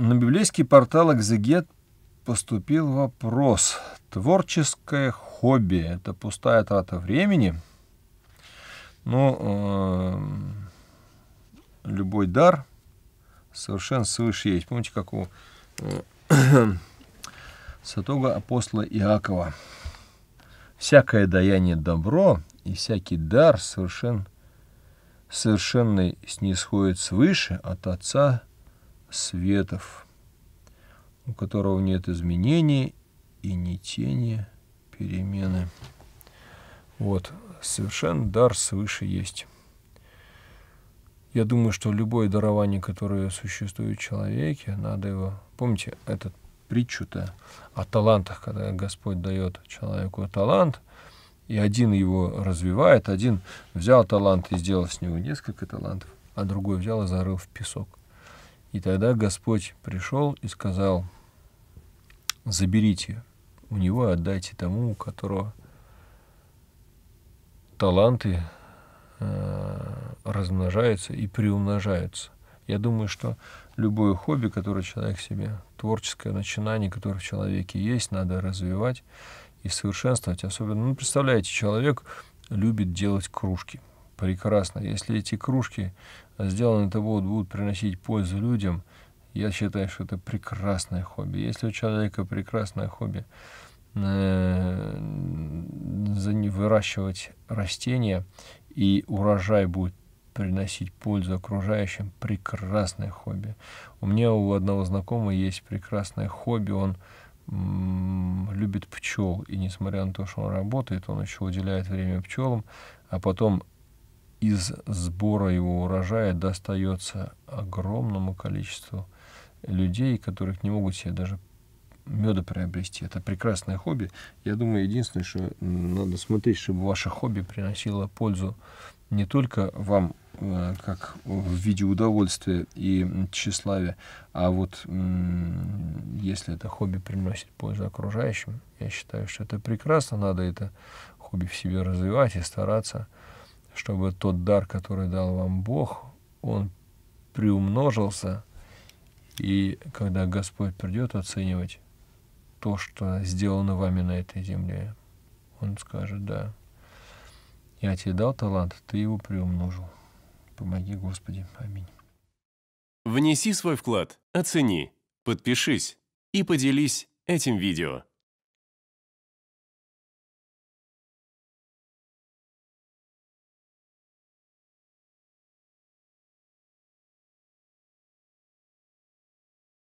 На библейский портал «Экзегет» поступил вопрос. Творческое хобби – это пустая трата времени? Ну, э, любой дар совершенно свыше есть. Помните, как у э, святого апостола Иакова. Всякое даяние добро и всякий дар совершен, совершенный снисходит свыше от Отца – светов, у которого нет изменений и ни тени перемены. Вот, совершенно дар свыше есть. Я думаю, что любое дарование, которое существует в человеке, надо его... Помните этот притчу-то о талантах, когда Господь дает человеку талант, и один его развивает, один взял талант и сделал с него несколько талантов, а другой взял и зарыл в песок. И тогда Господь пришел и сказал, заберите у него, отдайте тому, у которого таланты э, размножаются и приумножаются. Я думаю, что любое хобби, которое человек себе, творческое начинание, которое в человеке есть, надо развивать и совершенствовать. Особенно, ну, представляете, человек любит делать кружки – прекрасно. Если эти кружки, э, сделанные того, будут приносить пользу людям, я считаю, что это прекрасное хобби. Если у человека прекрасное хобби э, выращивать растения, и урожай будет приносить пользу окружающим, прекрасное хобби. У меня у одного знакомого есть прекрасное хобби, он любит пчел, и несмотря на то, что он работает, он еще уделяет время пчелам, а потом из сбора его урожая достается огромному количеству людей, которых не могут себе даже меда приобрести. Это прекрасное хобби. Я думаю, единственное, что надо смотреть, чтобы ваше хобби приносило пользу не только вам э, как в виде удовольствия и тщеславия, а вот если это хобби приносит пользу окружающим, я считаю, что это прекрасно, надо это хобби в себе развивать и стараться чтобы тот дар, который дал вам Бог, он приумножился, и когда Господь придет оценивать то, что сделано вами на этой земле, Он скажет, да, я тебе дал талант, ты его приумножил. Помоги, Господи. Аминь. Внеси свой вклад, оцени, подпишись и поделись этим видео.